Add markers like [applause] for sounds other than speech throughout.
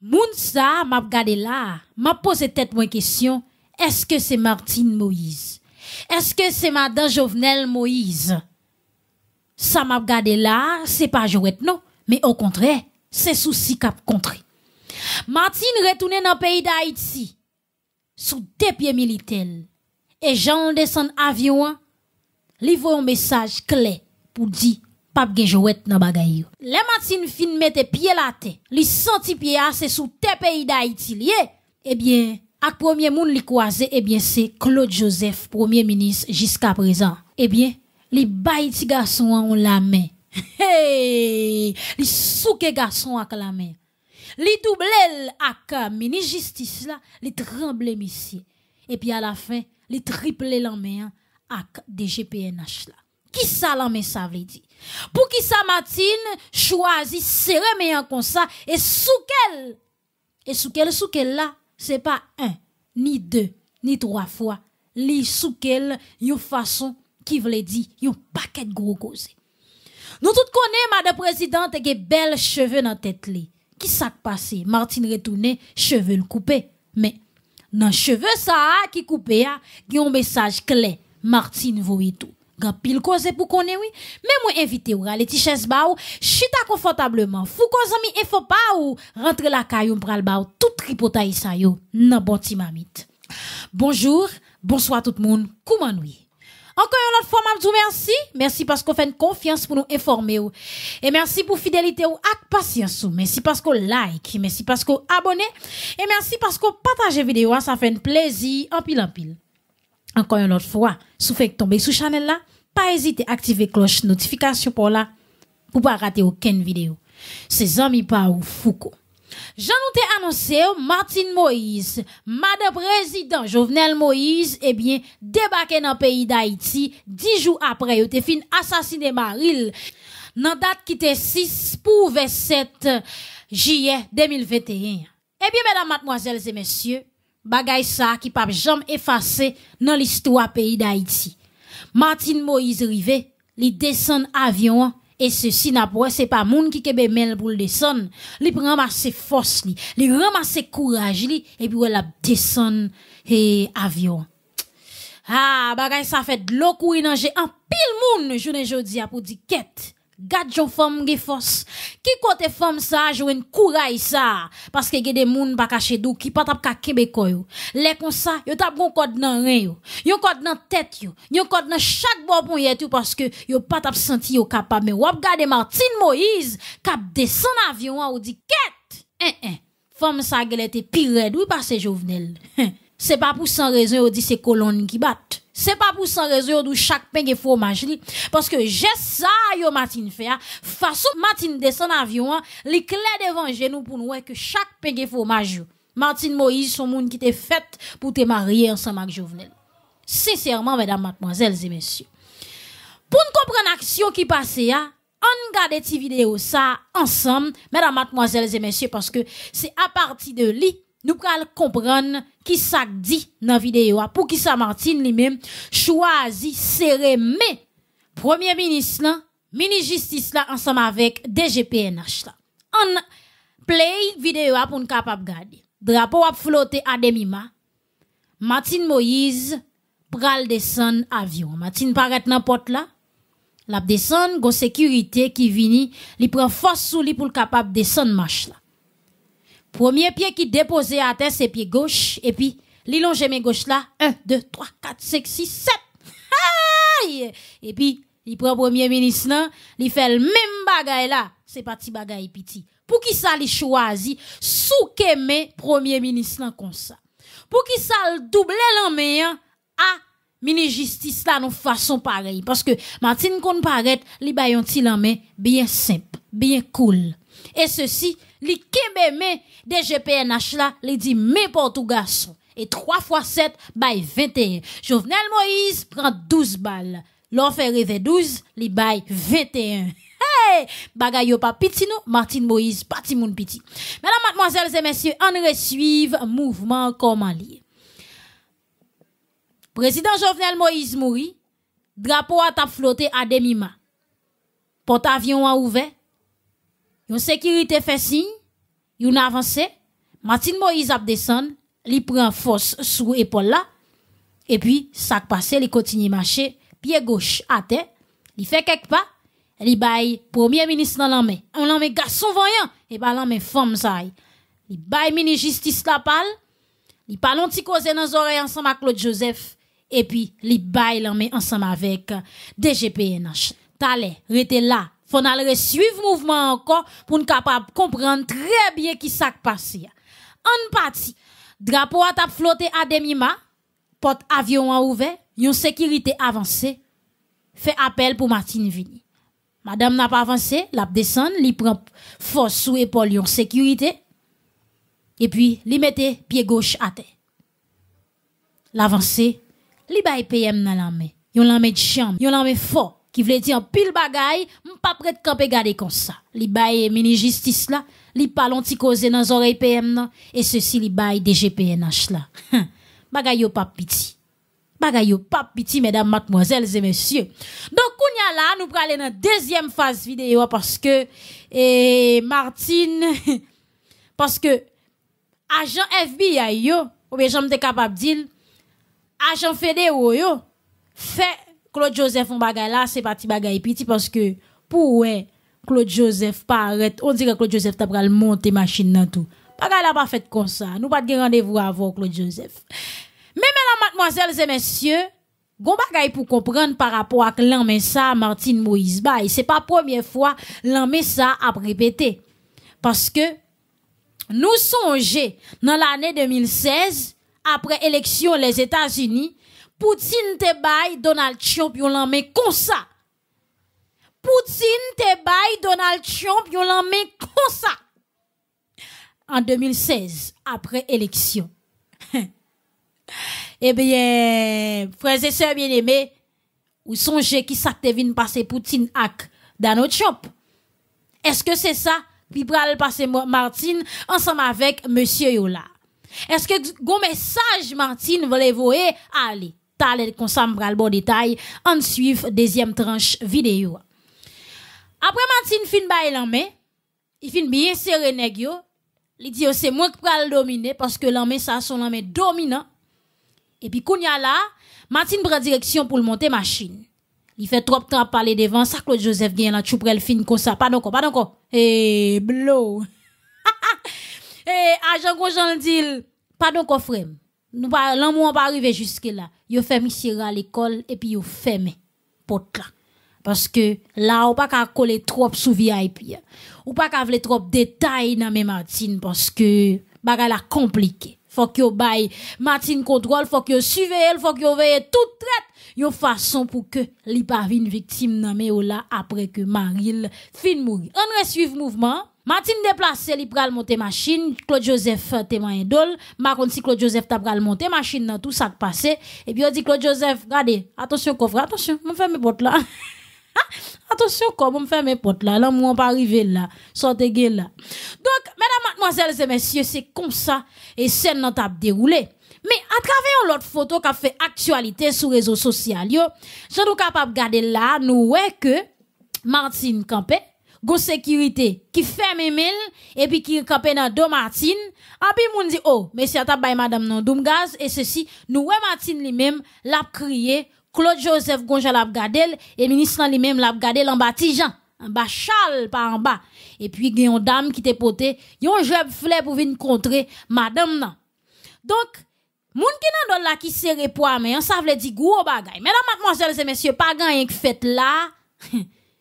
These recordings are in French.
Moun sa, m'a regardé là, m'a posé tête moi question, est-ce que c'est Martine Moïse? Est-ce que c'est madame Jovenel Moïse? Ça m'a regardé là, c'est pas jouette non, mais au contraire, c'est souci cap contre. Martine retourne dans le pays d'Haïti, sous des pieds militaires, et Jean descend avion, livre un message clé pour dire Papa gen jouet nan bagay yo. Le matin fin mette pied la te, li senti pied a se sou te pays d'Haïti liye. Eh bien, ak premier moun li kwaze, eh bien c'est Claude Joseph, premier ministre jusqu'à présent. Eh bien, li bay garçons ont la main. [laughs] Hey! Li souke garçon ak la main. Li double ak euh, ministre justice la, li tremble monsieur. Et puis à la fin, li triple la main hein, ak DGPNH la. Qui ça la main ça veut dire? Pour qui ça Martine choisit serre meilleur comme ça et sous quelle et sous quelle sous quelle là c'est pas un ni deux ni trois fois li sous quelle une façon qui veut dire un paquet de gros causes. Nous tous connaissons madame présidente qui belles cheveux dans tête li. Qui s'est passé Martine retourné cheveux coupés mais dans cheveux ça qui coupé a un message clé Martine voit tout grand pile cause pour qu'on oui. Mais moi invité ou aller ti chaise ba ou, chita confortablement. Fou cause ami et faut pas ou rentrer la caillou pral ba ou tout tripotaille ça yo nan bon mamite. Bonjour, bonsoir tout le monde. Comment nous? Encore une autre fois, merci. Merci parce qu'on fait une confiance pour nous informer. Et merci pour fidélité ou avec patience. Merci parce qu'on like. Merci parce qu'on abonnez. Et merci parce qu'on partage vidéo. Ça fait un plaisir. En pile, en pile encore une autre fois, si vous faites tomber sous channel là, pas hésiter à activer cloche notification pour là, pas rater aucune vidéo. Ces amis pas ou Foucault. J'en ai annoncé oh, Martin Moïse, Madame Président Jovenel Moïse, eh bien, débarqué dans le pays d'Haïti dix jours après, il fin assassiné Maril. Dans la date qui était 6 pour 7 juillet 2021. Eh bien, mesdames, mademoiselles et messieurs, bagay ça qui peut jamais effacer dans l'histoire pays d'Haïti. Martin Moïse Rivet, li descend avion et ceci n'a pas c'est pas moun qui kebe mel pour le descendre, li ramasse force li, li ramasse courage li et puis la descend et avion. Ah, bagay ça fait de l'eau couiner en pile moun et jodi a pour dire quête. Gade yon femme ge force. Qui kote femme ça une kouraï sa, parce que y moun pa caché dou patap pa tap ka québécois yo. Les comme ça, yo tap gon code nan rein yo. Yon code nan tête yo. Yon code nan chak bo yet yo, parce que yo patap tap senti yo capable mais wap gade Martin Moïse kap cap descend avion ou di ket! Hein eh, hein. Femme ça pire oui parce que Jovenel. [laughs] c'est pas pour sans raison on dit c'est colonne qui bat. C'est pas pour sans raison d'où chaque pain est fromage li. Parce que j'ai ça, yo, matin fait, hein. façon matin descend avion, hein, les clés devant genou pour nous, que chaque pain est fromage, Martine Moïse, son monde qui t'est fait pour te marier ensemble avec Jovenel. Sincèrement, mesdames, mademoiselles et messieurs. Pour nous comprendre l'action qui passe, hein, on garde cette vidéo ça ensemble, mesdames, mademoiselles et messieurs, parce que c'est à partir de lui nous pral comprendre qui ça dit dans la vidéo pour qui ça Martine lui-même choisi serrer mais premier ministre là ministre justice là ensemble avec DGPNH là on play vidéo pour nous capable garder drapeau a flotté à demi-ma Martine Moïse pral descendre avion Martin paraît dans porte là la descend go sécurité qui vini li prend force sous lui pour capable descendre marche là Premier pied qui dépose à terre, c'est pied gauche. Et puis, longe mes gauche là. 1, 2, 3, 4, 5, 6, 7. Et puis, il prend premier ministre là. Il fait le même bagaille là. C'est parti bagaille piti. Pour qui ça li choisi? Sous premier ministre là comme ça. Pour qui ça le double l'en à hein? ah, mini justice là nous façon pareil parce que Martine qu'on paraît li petit ti bien simple bien cool et ceci, li kembe des GPNH là, li dit mais pour Et 3 fois 7, by 21. Jovenel Moïse prend 12 balles. L'on fait 12, li bail 21. Hey! Bagay yo pa piti Martin Moïse, pati moun piti. Mesdames, mademoiselles et messieurs, on resuive mouvement comment lié. Président Jovenel Moïse mourit, drapeau a tap flotté à demi-ma. Porte-avion a ouvert, Yon sécurité fait signe, yon avance. Martin Moïse a descendu, il prend force sous épaule là. Et puis, ça passe, il continue marcher, pied gauche à terre. Il fait quelques pas, il baille premier ministre dans l'armée. On l'armée garçon voyant, et pas l'armée femme ça. Il baille ministre justice la pal, Il parle un petit cause dans les oreilles ensemble avec Claude Joseph. Et puis, il baille l'armée ensemble avec DGPNH. Tale, rete là, faut aller suivre mouvement encore pour capable comprendre très bien qui s'est passé. En partie, drapeau a tap flotté à demi-ma, porte avion en ouvert, une sécurité avancée, fait appel pour Martine Vini. Madame n'a pas avancé, la descend, li prend force sous épaule yon sécurité, et puis li mette pied gauche à terre. L'avancée, li bay PM dans la main, yon la de chambre, yon la fort qui voulait dire pile bagaille, pas prêt de camper garder comme ça. Li baille mini justice là, li parlent ti causer dans oreille PM nan, et e ceci li baille DGPNH là. Hum, bagaille yo pas petit. Bagaille yo pas petit mesdames, mademoiselles et messieurs. Donc kounya là, nous aller dans deuxième phase vidéo parce que et Martine [laughs] parce que agent FBI yo, ou bien j'en capable dire agent fédéraux yo fait Claude Joseph on bagay c'est pas parti bagay piti, que pour ouais Claude Joseph arrête on que Claude Joseph tap pral monte machine nan tout. Bagay pas fait comme ça nous pas de rendez-vous avant Claude Joseph. Mais mesdames, mademoiselles et messieurs, Gon bagay pou par rapport à lan ça Martine Moïse Bay. première première fois fwa ça a répété parce que nous songez dans l'année 2016 après élection les états unis Poutine te baille Donald Trump yon lan comme ça. Poutine te baille Donald Trump yon lan comme ça. En 2016, après élection. [laughs] eh bien, frères et sœurs bien-aimés, ou songez qui ça te passer Poutine ak Donald Trump. Est-ce que c'est ça qui pral passer Martine ensemble avec monsieur Yola? Est-ce que gon message Martine voulait voyer aller? Tale comme ça pral bon détail en suivre deuxième tranche vidéo après Martin fin bail en main il fin bien serré nèg yo il dit c'est moi qui pral dominer parce que l'homme ça son l'homme dominant et puis a là Martin prend direction pour le monter machine il fait trop de temps à parler devant ça Claude Joseph gagne là tu le fin comme ça pas encore pas encore et eh, blow [laughs] Eh, agent le dit pas quoi frère nous pas, l'amour pas arrivé jusque là. Yo fait monsieur à l'école et puis yo fermé porte là. Parce que là, on pas qu'à coller trop sous VIP. Ou pas qu'à vle trop détails dans mes Martine parce que bagay la compliqué. Faut que yo bail Martine contrôle, faut que yo il faut que yo veille toute traite. Yon façon pour que li pas victime dans mes là après que Maril fin mourir. On reste suivre mouvement. Martine déplacé, il pral monter machine, Claude Joseph euh, témoin d'ol, ma si Claude Joseph t'a pral monter machine dans tout ça qui passé et puis on dit Claude Joseph, regardez, attention coffre, attention, mon faire mes potes là. [laughs] attention coffre, mon faire mes potes là, là on pas arriver là, sortez là. Donc mesdames mademoiselles et messieurs, c'est comme ça et scène dans t'a déroulé. Mais à travers l'autre photo qui a fait actualité sur les réseaux sociaux, yo, nous suis capable de garder là, nous, ouais, que Martine Campé, go sécurité qui ferme mille et puis qui campé dans deux Martine en puis moun dit oh monsieur t'a bay madame non doum gaz et ceci nous ouais Martine lui-même l'a crié Claude Joseph Gonja l'a et ministre lui-même l'a regardé en bas en bas chal par en bas et puis il y a une dame qui t'est poté yon jeb flè pour venir contrer madame nan donc Moun ki nan don la ki serre po a men, dire sa vle di gros bagay. mesdames mademoiselles et messieurs pas que yon k fèt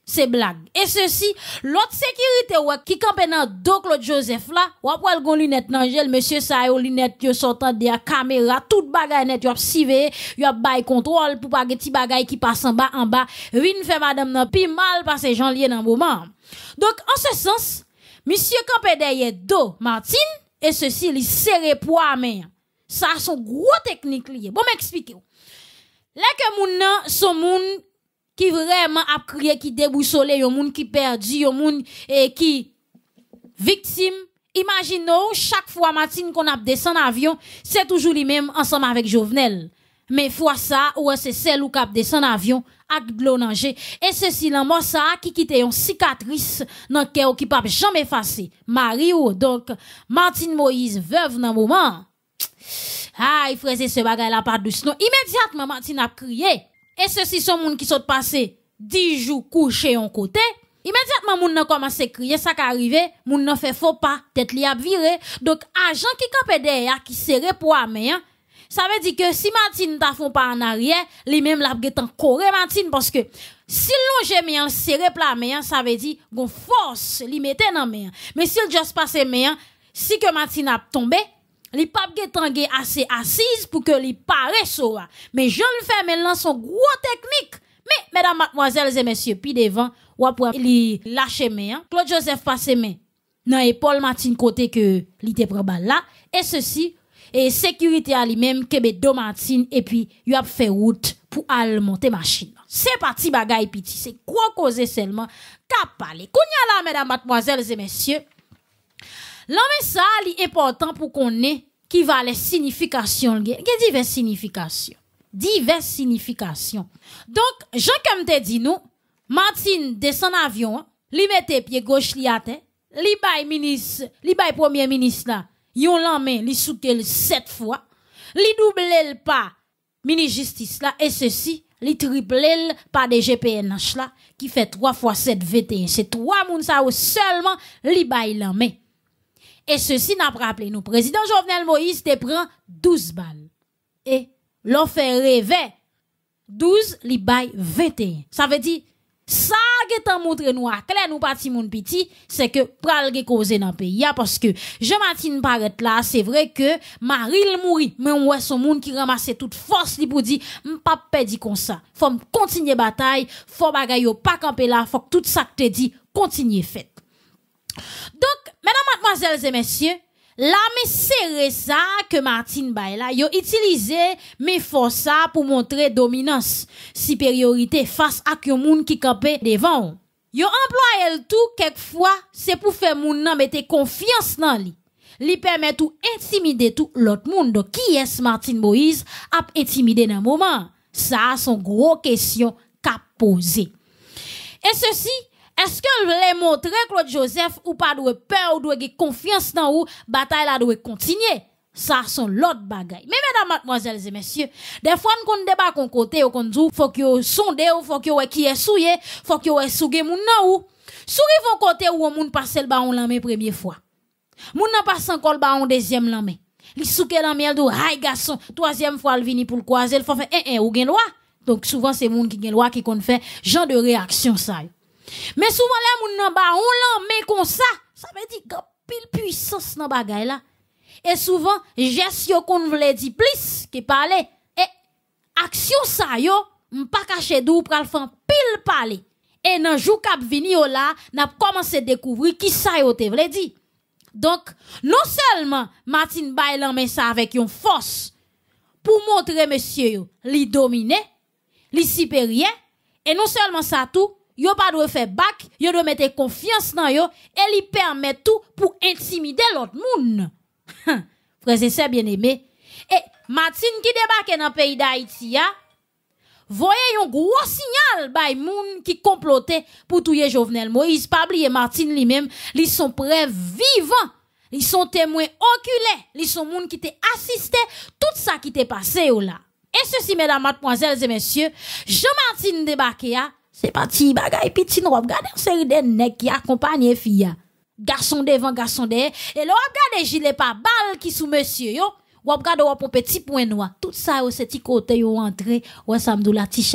c'est blague. Et ceci, l'autre sécurité ouais, qui campait dans dos Claude Joseph là, ou après le lunette dans monsieur ça yo lunette yo sortant de la caméra, toute bagaille net yo y yo bail contrôle pour pas petit bagaille qui passe en bas en bas, vin fait madame nan mal parce que j'en lié dans moment. Donc en ce sens, monsieur campait derrière deux Martine et ceci ils serré poids main. Ça son gros technique lié. Bon m'expliquer. Là que moun nan son moun qui vraiment a crié, qui déboussolé, yon monde qui perdu, yon moun et eh, qui victime. Imaginons, chaque fois Martine, qu'on a descendu avion, c'est toujours lui-même ensemble avec Jovenel. Mais fois ça, ou c'est celle ou cap descend avion, avec de Et ceci, là, moi, ça, qui quittait une cicatrice, dans cœur qui peut jamais effacer. Mario, donc, Martine Moïse, veuve dans moment. Ah, il faisait ce bagage là pas douce, non. Immédiatement, Martine a crié. Et ceci sont moun qui sont passés 10 jours couchés en côté. Immédiatement, moun nan commence à crier, ça qui arrivé, moun nan fait faux pas, tête li a virer. Donc, agent qui campait derrière, qui serré pour main, hein, ça veut dire que si Martine t'a font pas en arrière, lui-même l'a en corée Martine parce que si l'on mis en serré la main, hein, ça veut dire qu'on force li mettait dans main. Mais si s'il juste passe main, si que Martine a tombé, les pap getange assez assise pour que li pare Mais je le fais maintenant son gros technique. Mais, mesdames, mademoiselles et messieurs, puis devant, ou après, li lâche main, hein. Claude Joseph passe main, dans épaule e Martin côté que li te prend là, et ceci, et sécurité à lui-même, que do Martin et puis, il a fait route pour aller monter machine. C'est parti bagaille petit c'est quoi causer seulement, qu'à parler. a là, mesdames, mademoiselles et messieurs, l'homme ça, est important pour qu'on ait qui va significations. significations, y Il divers significations, Divers significations. Donc, Jean comme te dit nous, Martin descend avion, li mette pied gauche li lui li bay ministre, li premier ministre, là, yon l'en li souke sept fois. li double le pas, ministre justice la, et et ceci, li triple le pas de GPNH là, qui fait 3 fois 7 21. c'est trois moun sa ou seulement li et ceci n'a pas rappelé nous. Président Jovenel Moïse te prend 12 balles. Et l'on fait rêver 12, li bay 21. Ça veut dire, ça qui est montré nous à clair, nous si mon petit, c'est que pral ge cause dans pays, hein, parce que, je à être là, c'est vrai que, Marie le mourit, mais on voit son monde qui ramassait toute force, li pour dire, pas dit comme ça. Faut continuer bataille, faut bagay pas camper là, faut que tout ça que te dit, continue fait. Donc, mesdames, mademoiselles et messieurs, L'armée c'est ça que Martine Baila, yo utilisé mes forces pour montrer dominance, supériorité face à que monde qui campait devant. Yo emploie elle tout quelquefois, c'est pour faire moun nan mette confiance dans lui. Li permet tout intimider tout l'autre monde. Donc, qui est Martine Moïse a intimidé dans moment? Ça, son gros question qu'a poser. Et ceci, est-ce que les montrer Claude Joseph ou pas de peur ou de confiance dans ou bataille là doit continuer? Ça, sont l'autre bagaille. Mais mesdames, mademoiselles et messieurs, des fois, nous débat qu'on côté, on dit, faut que sonde ou faut que qui est souillé, faut que vous souillé moun nan ou. Souris vos côté ou moun passe le baron la première fois. Moun nan passe encore le baron deuxième l'an Li souke l'an mais do, garçon, troisième fois le vini pour le croiser, il faut faire un, un ou gen loi. Donc, souvent, c'est moun qui gen loi qui compte fait genre de réaction ça. Mais souvent, les gens qui ont fait comme ça. Ça veut dire qu'il y a pile puissance dans bagaille. là. Et souvent, les qu'on voulait dire plus que parler. Et action ça, yo, ne pas cacher d'où pour faire pile parler. Et dans le jour où vini là, n'a commencé à découvrir qui ça yo te voulait dire. Donc, non seulement Martin l'a fait ça avec une force pour montrer, monsieur, li dominé, li supérieur, et non seulement ça tout, yo pas doit faire bac, yo doit mettre confiance dans yo et li permet tout pour intimider l'autre monde. [laughs] Frères et sœurs bien-aimés, et Martine qui débarque dans le pays d'Haïti voyez un gros signal bay moun qui complotait pour tuer Jovenel Moïse. Pas et Martine lui-même, ils sont prêts vivants. Ils sont témoins oculés. Ils sont moun qui t'ont assisté tout ça qui t'est passé là. Et ceci, mesdames, mademoiselles et messieurs, Jean-Martine débarqué c'est parti, pati bagay nous wap gade série seri den qui qui une fille. Garçon devant garçon de. Et là, wap gade jile pas bal ki sous monsieur yo. Wap gade wap on point noir. Tout ça ou se ti kote yo ou samdou la petit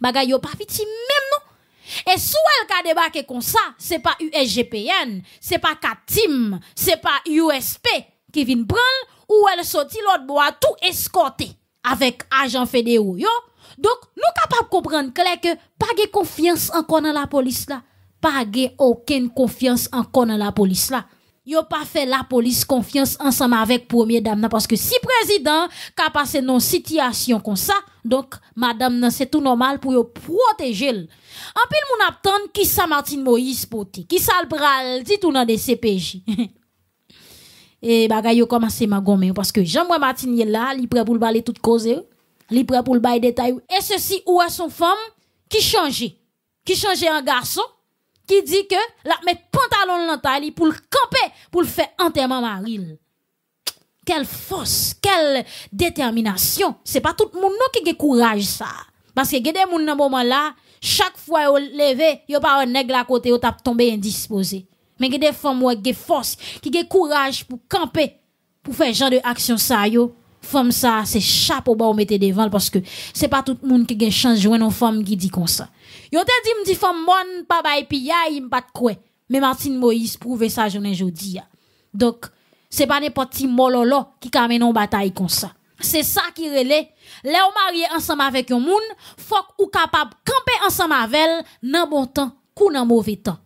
Bagay yo pa piti même non. Et sou el ka debake USGPN. c'est pas Katim. c'est pas USP. qui vin Ou el soti l'autre bois tout escorté avec agent yo. Donc, nous capables de comprendre clair que pas de confiance encore dans la police là. Pas de aucune confiance encore dans la police là. Yo pas fait la police confiance ensemble avec premier dame parce que si président ka passé non situation comme ça, donc madame c'est tout normal pour yo protéger. En pile mon attend qui ça Martin Moïse poti, qui ça le bral dit tout dans des CPJ. [laughs] Et eh, bagay yo commencé ma gomme parce que jean Martin est là, il prêt pour le toute cause li prêt pour le bail détail. Et ceci ou à son femme qui changeait, qui changeait en garçon, qui dit que la mettre pantalon l'entaille pour le camper, pour le faire enterrement maril. Quelle force, quelle détermination. C'est pas tout le monde qui a courage ça. Parce que des gens dans moment là, chaque fois yo levé, yo pas un nègre à côté, yo tap tombé indisposé. Mais des femmes qui ont force, qui courage pour camper, pour faire genre de action ça yo femme ça, c'est chapeau bas, on mettait devant, parce que c'est pas tout le monde qui gagne chance jouer une femme qui dit comme ça. Yo te dit, dit femme bonne, pas bail il m'bat quoi. Mais Martine Moïse prouve ça, journée jodi. Donc, c'est pas n'importe qui mololo qui mené en bataille comme ça. C'est ça qui relève. Les marié ensemble avec un monde, faut ou capable camper ensemble avec elle, dans bon temps, ou dans mauvais temps.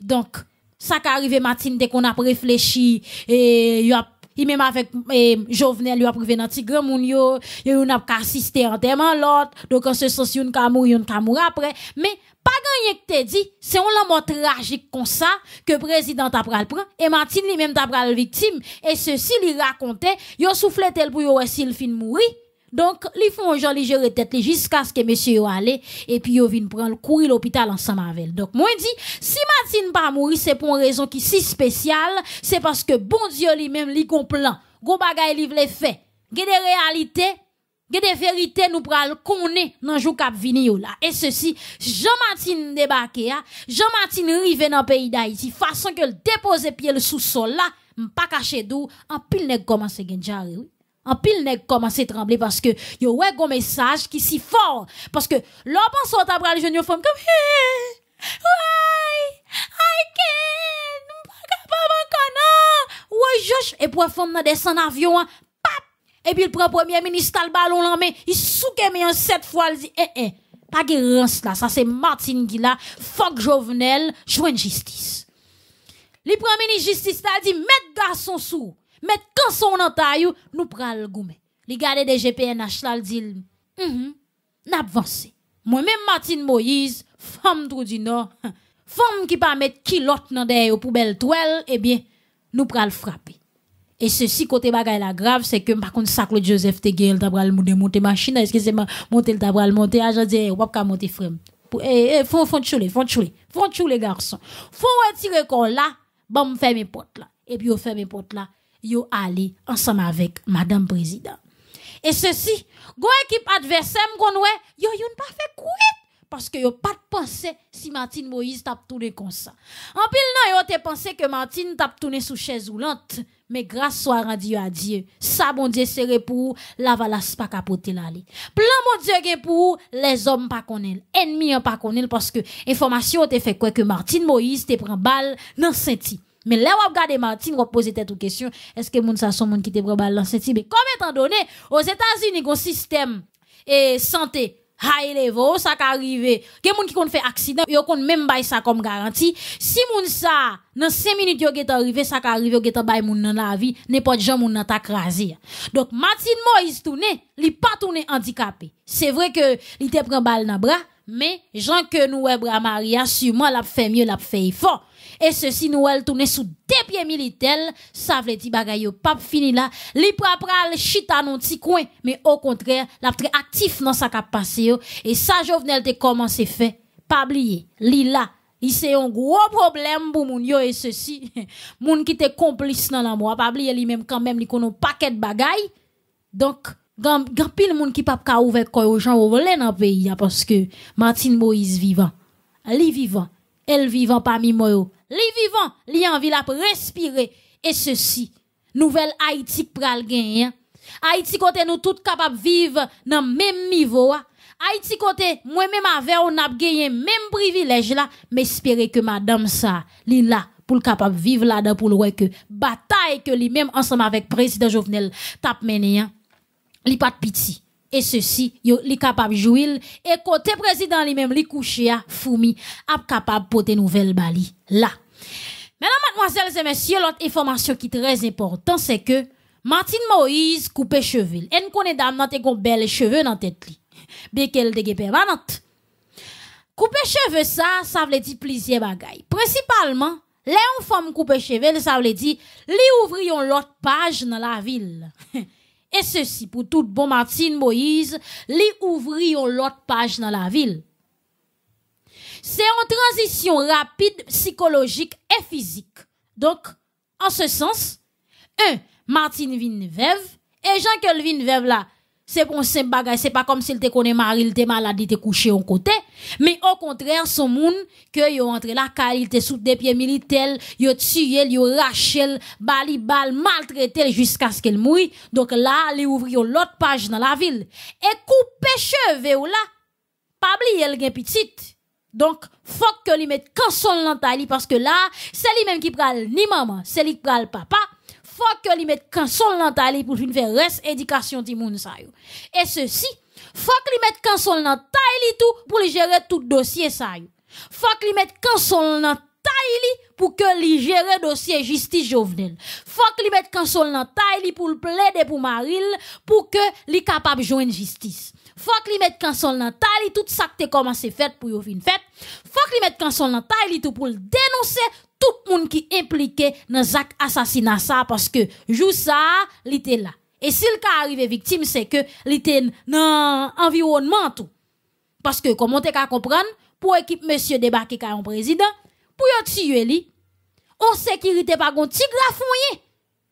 Donc, ça qui arrive Martine dès qu'on a réfléchi et y il même avec eh, Jovenel, il a privé dans tigre moun yo, il n'a pas assisté entièrement l'autre, donc en ce sens yon ka mourir, yon après, mais pas gagné que t'es dit, c'est un mort tragique comme ça que le président a le et Martine lui-même t'a la victime et ceci lui racontait, yo soufflait tel pour aussi s'il fin mourir donc, ils font joli jeu gérer tête jusqu'à ce que monsieur aille et puis ils viennent prendre courir l'hôpital ensemble avec. Donc, moi dit si Martine pas mourir, c'est pour une raison qui si spéciale, c'est parce que bon Dieu lui-même lui plan Gros bagay li vle fait. Gen des réalités, gè des vérités nous pral nan dans jour cap vini là. Et ceci, jean Martin débarqué hein. Jean-Martine rive dans pays d'Haïti, façon que le déposer pied le sous-sol là, pas caché d'où en pile nèg commence à oui en pile nèg commencé trembler parce que yo wè un message qui si fort parce que l'homme pense t'a bral jeune femme comme hey, why I can pas connard ouais Josh et pour femme dans descend avion hein. pap et puis il prend premier ministre le ballon là mais il souke mais en sept fois il dit eh eh pas de rance là ça c'est Martin là fuck Jovenel jouen justice le premier ministre justice a dit mettre garçon sous mais quand son nan nous prenons le goût. Les gade des GPNH la, dit, mm n'avance. Moi même Martine Moïse, femme trou du nord, [laughs] femme qui pa mette kilot nan de yo pou bel eh bien, nous prenons le frapper Et ceci, côté bagay la grave, c'est que, par contre, ça Joseph te gèl, t'as de monter monte machine, excusez-moi, monte le tabral, monte, ah, j'en dis, eh, ka monte frem. Eh, eh, font, font chouler, font chouler, font chouler, garçon. tirer retirer corps là, bon, ferme porte portes là. Et puis, on ferme porte portes là yo allé ensemble avec madame président. Et ceci, go équipe adversaire konwe, yo yon pas fait quoi? parce que yo pas pensé si Martine Moïse tape tourné comme ça. En pile nan yo te pensé que Martine tape tourné sous chaise roulante, mais grâce soit rendu à Dieu. Ça bon Dieu serait pour la valasse pas capoter l'aller. Plan mon Dieu gain pour les hommes pas connaît, ennemis pas connaît parce que information te fait quoi que Martine Moïse te prend balle dans senti. Mais là, on regarde Martin, on pose tête aux questions. Est-ce que moun sa son moun qui te prend l'ancien Mais comme étant donné, aux États-Unis, un système et santé high level, ça qui arrive. Que moun qui kon fait accident, yo kon même bay ça comme garantie. Si moun ça dans 5 minutes yo get arrivé, ça qui arrive, yo ont bay moun dans la vie, n'importe gens moun dans ta krasi. Donc, Martin Moïse tourne li pas tourné handicapé. C'est vrai que il te prend balle dans bras, mais, jean que nous Bramaria, Maria, sûrement l'a fait mieux, l'a fait fort. Et ceci nous elle tourner sous des pieds militaires, ça veut dire bagay pas fini là, li pral chita non petit coin, mais au contraire, l'a très actif dans sa capacité. et ça Jovenel te commencé fait. Pas oublier, li là, il c'est un gros problème pour moun yo et ceci, [laughs] moun qui te complice dans l'amour, pas oublier lui même quand même li connaît paquet de bagaille. Donc gan pile moun ki pap ka ouve koy aux gens ou nan dans pays parce que Martine Moïse vivant li vivant elle vivant parmi moi li vivant li envie la respirer et ceci nouvelle Haïti pral quelqu'un, Haïti côté nous tout capables vivre nan même niveau Haïti côté moi-même ou on a même privilège là mais espérer que madame ça li là pour capable vivre là-dedans pour le que bataille que li même ensemble avec président Jovenel tape mené li pas piti. Et ceci, yo li capable jouer et côté président lui-même li couché à foumi a capable porter nouvelle bali là. Mesdames, mademoiselles et messieurs, l'autre information qui est très importante, c'est que Martine Moïse coupe cheveux. Elle ne connaît dame nan gon belle cheveux dans tête li. Bien qu'elle dégue permanente. Couper cheveux ça, ça veut dire plusieurs bagailles. Principalement, les femmes coupe cheveux, ça veut dire li ouvri yon l'autre page dans la ville. [laughs] Et ceci pour tout bon Martine Moïse, li ouvri l'autre page dans la ville. C'est en transition rapide psychologique et physique. Donc, en ce sens, un, Martin Vinveve, et jean claude veuve là, c'est pour un c'est pas comme s'il te connaît mari, il te malade, il te couché en côté, mais au contraire, son monde que est entré là car il te sous des pieds militaires, yo tué, yo raché, bali bal, maltraité jusqu'à ce qu'elle mouille. Donc là, il ouvrit l'autre page dans la ville et coupé cheveux ou là. Pas oublier elle petite. Donc, faut que lui mette canson dans parce que là, c'est lui-même qui prend ni maman, c'est lui qui pral papa faut que li mette canson dans ta pour venir faire reste éducation di moun sa yo. Et ceci, faut que li mette canson dans ta tout pour li gérer tout dossier sa yo. Faut que li mette canson dans Taïli pour que li gère dossier justice Jovenel. Faut que li mette console dans Taïli pour le plaider pour Maril pour que li capable joindre justice. Faut que li mette console dans Tali, tout ça que t'es commencé fait pour yo fin fait. Faut que li mette console dans taille tout pour le dénoncer tout le monde qui impliqué dans Jacques assassinat ça parce que jour ça il était là et s'il cas arrivé victime c'est que il était dans environnement tout parce que comment tu comprendre pour équipe monsieur débarquer comme président pour tuer lui on sécurité pas gon petit Il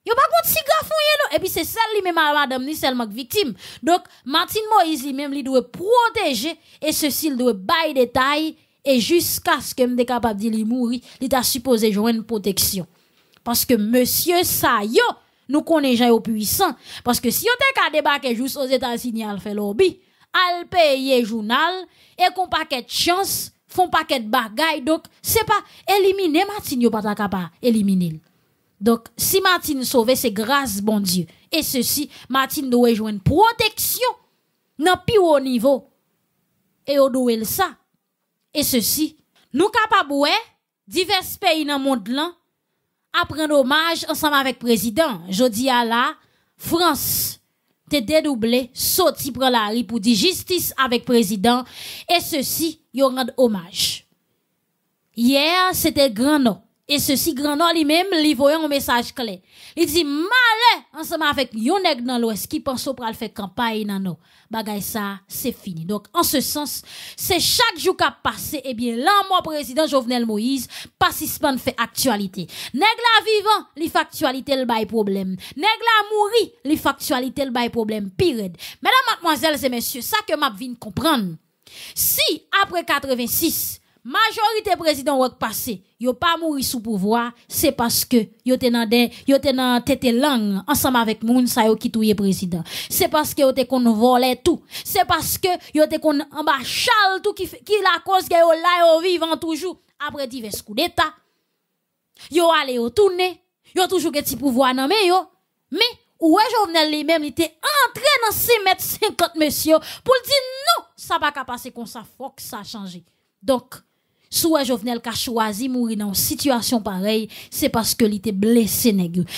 Yo pas gon petit grafouillé non et puis c'est celle lui même madame ni seulement victime donc Martin Moïse lui même lui doit protéger et ceci il doit bail détail et jusqu'à ce que me capable de mourir, il t'a supposé jouer une protection. Parce que monsieur Sayo, nous connaissons gens puissant, Parce que si on t'a ka juste aux États-Unis, al fait lobby, al payer journal, et qu'on pas de chance, font pas de bagaille, donc, c'est pas éliminer Martin yon pas capable, éliminer. Donc, si Martin sauvé, c'est grâce, bon Dieu. Et ceci, Martin doit une protection, non plus haut niveau. Et on doit ça. Et ceci, nous capables, divers pays dans le monde prendre hommage ensemble avec le président. Jodi à la, France, es dédoublé, sauti pour la rue pour dire justice avec le président. Et ceci, ils rend hommage. Hier, c'était grand nom. Et ceci, grand nom lui-même, lui voyait un message clé. Il dit, malheur ensemble avec yon nèg dans l'ouest qui pense pral faire campagne nan bagay ça c'est fini donc en ce sens c'est chaque jour qu'a passé eh bien moi président Jovenel Moïse pas suspend fait actualité nèg la vivant li factualité le bail problème nèg la mouri li factualité le bail problème pire mesdames mademoiselles et messieurs ça que m'a vinn comprendre si après 86 majorité président wak passé, yo pas mouri sous pouvoir, c'est parce que yo te nan yo te tete lang ensemble avec moun sa yo qui touye président. C'est parce que yo te volé tout. C'est parce que yo te kon chal tout qui la cause que yo la yo vivant toujours après divers coups d'état. Yo allé yo tourner, yo toujours que petit pouvoir nan mais yo. Mais ou est lui-même il était entré dans 6 mètres 50 monsieur pour dire non, ça va pas passer comme ça, faut que ça change. Donc Soit Jovenel a choisi mourir dans une situation pareille, c'est parce que était blessé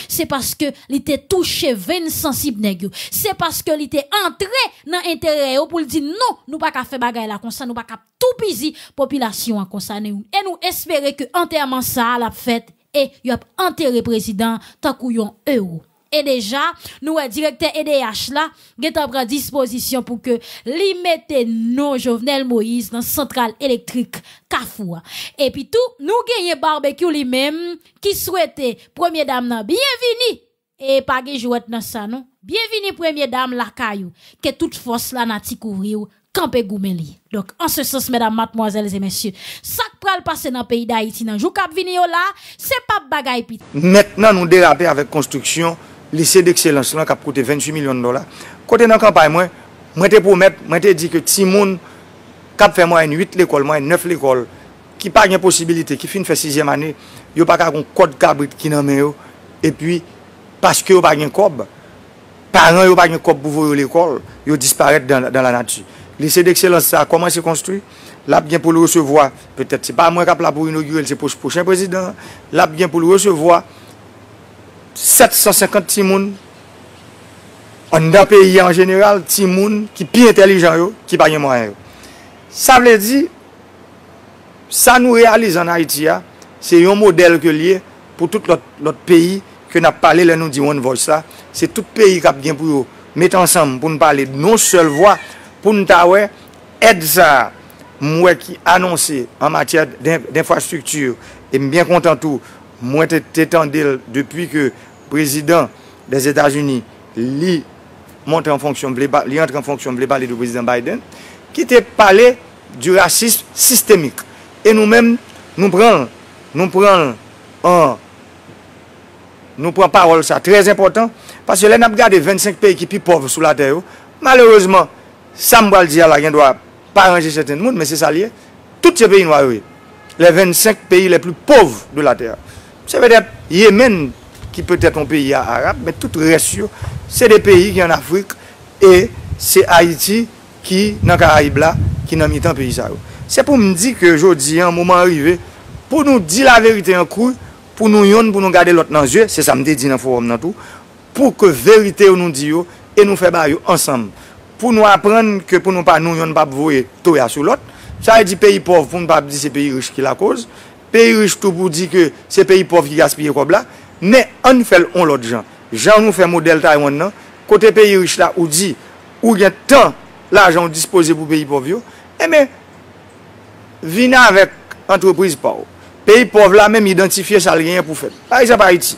C'est parce que était touché veine sensible C'est parce que était entré dans intérêt pour dire non, nous pas faire des là comme ça, nous pas tout pisi population comme ça et nous espérons que enterrement ça la fête et y a enterré président tant qu'on euro et déjà, nous, euh, directeur EDH là, à en disposition pour que li mette nos Jovenel Moïse dans centrale électrique Kafoua. Et puis tout, nous gagnons barbecue lui-même qui souhaitait, première dame, bienvenue et pas de jouet dans ça, non? Bienvenue, première dame, la caillou, que toute force là n'a couvrir, campé goumeli. Donc, en ce sens, mesdames, mademoiselles et messieurs, ça qui pral passer dans le pays d'Haïti, dans le là, c'est pas bagaille Maintenant, nous déraper avec construction Lise d'excellence lan kap kote 28 milyon dola. Kote nan kampay mwen, mwen te pomep, mwen te di ke ti moun kap fè mwen 8 lekol, mwen 9 lekol, ki pa gen posibilite, ki fin fè 6è manè, yo pa ka kon kod kabrit ki nan mè yo, e pi, paske yo pa gen kob, paran yo pa gen kob pou vore yo lekol, yo disparet dan la natu. Lise d'excellence sa, koman se konstru? Lap gen pou l'o se vwa, petèt se pa mwen kap la pou inaugurel se pochèn prezident, lap gen pou l'o se vwa, 750 ti moun, an da peyi an jeneral, ti moun ki pi intelijan yo, ki pa yon mwen yo. Sa vle di, sa nou realize an Haiti ya, se yon model ke liye pou tout lot peyi ke na pale le nou di moun voj sa. Se tout peyi kap gen pou yo, met ansam pou nou pale nou sel vwa pou nou tawe edza mwen ki anonsi an matye d'infrastruktur e mwen kontantou. mwete tetan del depwi ke prezident des Etats-Unis li montre en fonksyon ble bali de prezident Biden ki te pale du rasis sistemik. E nou men nou pran nou pran nou pran parol sa, trez important, pasye oh. le nap gade 25 peyi ki pi pov sou la tèyo, malerouzman, sam waldi ala gen doa pa ranje seten moun, men se sa liye, tout se peyi nou a oue, le 25 peyi le pi pov de la tèyo. Se vede, Yemen ki pete ton peyi ya Arab, men tout res yo, se de peyi ki an Afrik, e se Haiti ki nan Karaybla, ki nan mi tan peyi sa yo. Se pou m di ke jodi, an mouman rive, pou nou di la verite an kou, pou nou yon pou nou gade lot nan zye, se samde di nan forum nan tou, pou ke verite yo nou di yo, e nou feba yo ansam. Pou nou apren ke pou nou pa nou yon pap voye, tou ya sou lot, sa e di peyi pov pou nou pap di se peyi riche ki la koz, Peyi riche tou pou di ke se peyi pov ki gaspye kob la, ne an fel on lot jan. Jan nou fe model Taiwan nan, kote peyi riche la ou di, ou gen tan l'ajan ou dispose pou peyi pov yo, e eh, me vina avek antreprise pa ou. Peyi pov la menm identifye sal genye pou fe. Par exemple Haiti.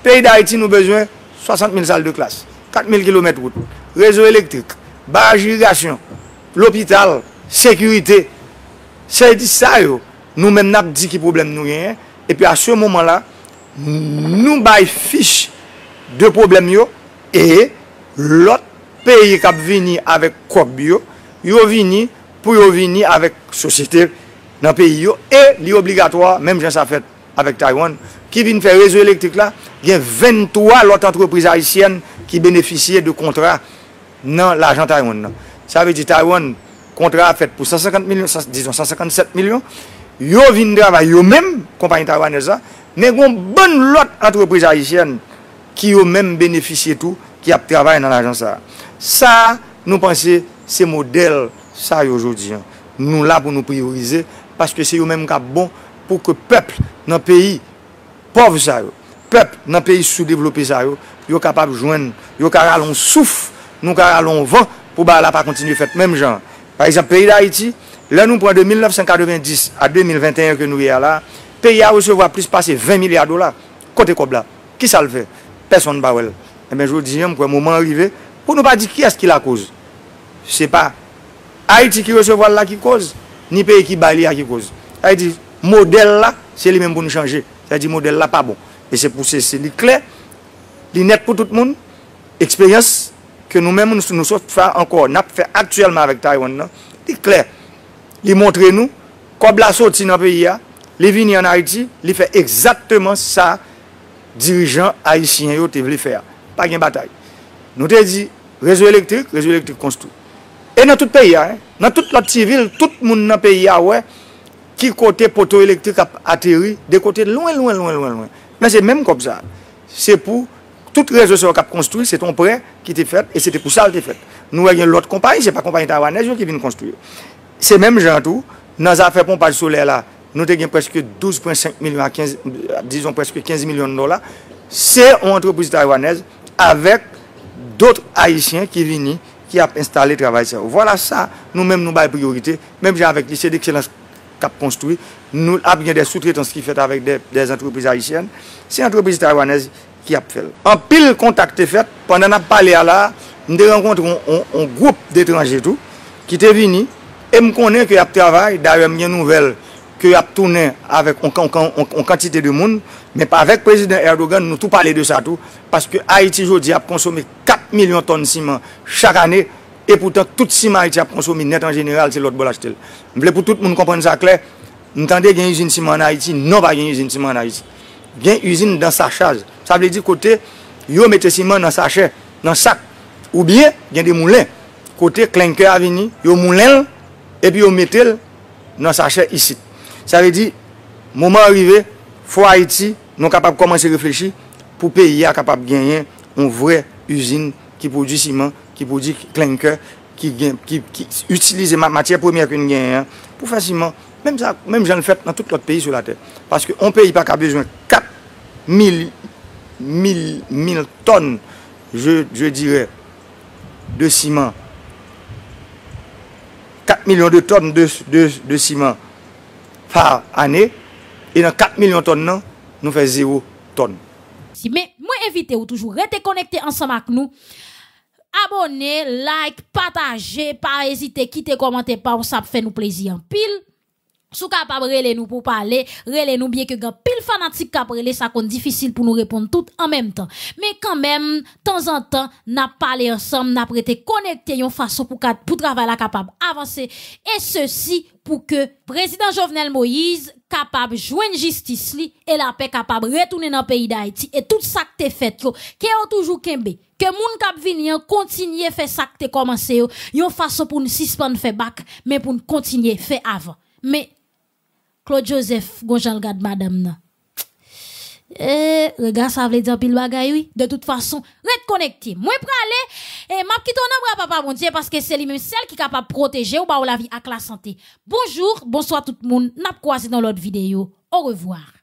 Peyi d'Haïti nou bezwen 60.000 sal de klas, 4.000 km route, rezo elektrik, baraj ligasyon, l'opital, sekurite, se di sa yo. Nou men nap di ki problem nou genyen. E pi a sou mouman la, nou bay fich de problem yo. E lot peyi kap vini avek korb yo. Yo vini pou yo vini avek sosyete nan peyi yo. E li obligatoa, menm gen sa fèt avek Taiwan, ki vin fè rezo elektrik la, gen 23 lot antropriz haisyen ki beneficye de kontra nan l'agent Taiwan nan. Sa ve di Taiwan kontra fèt pou 157 milyon. yo vin dravay yo men, kompanyi tarwa ne zan, ne goun bon lot antropriza Haitien, ki yo men benefisye tou, ki ap travay nan l'agenca. Sa, nou pense, se model, sa yo jodi, nou la pou nou priorize, paske se yo men kap bon, pou ke pep nan peyi, pov sa yo, pep nan peyi sou devlopi sa yo, yo kapab jwen, yo karalon souf, nou karalon van, pou ba la pa kontinu fèt, menm jan. Par exemple, peyi d'Haïti, Lè nou pou an de 1990 a 2021 ke nou yè la, pe yè a recevo a plus pase 20 milyard dola, kote kob la. Ki sa l fe? Person ba wèl. E ben jò di jèm kwen mouman rive, pou nou pa di ki as ki la kouz. Se pa. Aiti ki recevo la ki kouz, ni pe e ki bay li a ki kouz. Aiti, model la, se li menm pou nou chanje. Se di model la pa bon. E se pou se se li kler, li net pou tout moun, eksperyans, ke nou menm nou sa fè anko, na fè aktuelman avèk Taiwan nan, li kler. Li montre nou, kob laso ti nan peyi ya, li vini an Haiti, li fe exaktman sa dirijan Haitien yo te vli fe a. Pa gen batay. Nou te di, rezo elektrik, rezo elektrik konstou. E nan tout peyi ya, nan tout lot ti vil, tout moun nan peyi ya we, ki kote poto elektrik ap ateri, de kote louen, louen, louen, louen, louen. Men se menm kob sa. Se pou, tout rezo so kap konstou, se ton pre, ki te fet, e se te pou sal te fet. Nou we gen lot kompany, se pa kompany ta wane, se yo ki vin konstou yo. Se menm jan tou, nan zafè pompaj sou lè la, nou te gen preske 12.5 milyon, dison preske 15 milyon dola, se yon antropozit aywanez avèk doutre ayisyen ki vini, ki ap installe travay sa. Vola sa, nou menm nou bay priorite, menm jan avèk li, se dikselan kap konstoui, nou ap gen de soutretans ki fèt avèk de antropozit ayisyen, se yon antropozit aywanez ki ap fèl. An pil kontakte fèt, pandan ap pale ala, nou de renkontre yon group detranje tou, ki te vini. E m konen ki ap travay, da rem gen nouvel, ki ap tounen avèk onkantite de moun, mè pa avèk prezident Erdogan nou tou pale de sa tou, paske Haiti jodi ap konsome 4 milyon ton siman chak anè, e poutan tout siman Haiti ap konsome net an general se lot bolach tel. M vle pou tout moun kompren sa kler, m tende gen usine siman en Haiti, non va gen usine siman en Haiti. Gen usine dans sa chaze. Sa vle di kote, yo mette siman dans sa chè, dans sa k, ou bie, gen de moulè. Kote, Klinkè avini, yo moulè lè, Et puis au métel, nous en sachez ici. Ça veut dire, moment arrivé, Foua Haiti, nous on capable de commencer à réfléchir, pour payer à capable de gagner une vraie usine qui produit ciment, qui produit clinker, qui utilise la matière première qu'on gagne. Pour faire ciment, même j'en fais dans tout l'autre pays sur la terre. Parce qu'on ne paye pas qu'à besoin 4000 tonnes, je dirais, de ciment fiché. 4 millions de tonnes de, de, de ciment par année. Et dans 4 millions de tonnes, nous faisons 0 tonnes. Si, mais moi, invité ou toujours restez connecté ensemble avec nous. Abonnez, like, partagez, pas hésiter, quittez, commentez, pas, ça fait nous plaisir en pile. Sou capable de nous pour parler, rele nous bien que grand pile fanatique cap rele ça compte difficile pour nous répondre tout en même temps. Mais quand même, temps en temps, n'a les ensemble, n'a prêté connecté yon façon pour pour travailler capable avancer et ceci pour que président Jovenel Moïse capable joindre justice li et la paix capable retourner dans le pays d'Haïti et tout ça que t'es fait yo, que yo toujours kembe que moun kap vini continuer faire ça que t'es commencé yo, yon façon pour nous suspendre fait back mais pour nous continuer faire avant. Mais Claude Joseph, Gonjan regarde madame eh, regarde ça veut dire pile bagay oui. De toute façon, reste connecté. Moi aller et eh, m'a quitté ton papa bon Dieu parce que c'est lui-même celle qui capable protéger ou ba la vie avec la santé. Bonjour, bonsoir tout le monde. N'a croisé dans l'autre vidéo. Au revoir.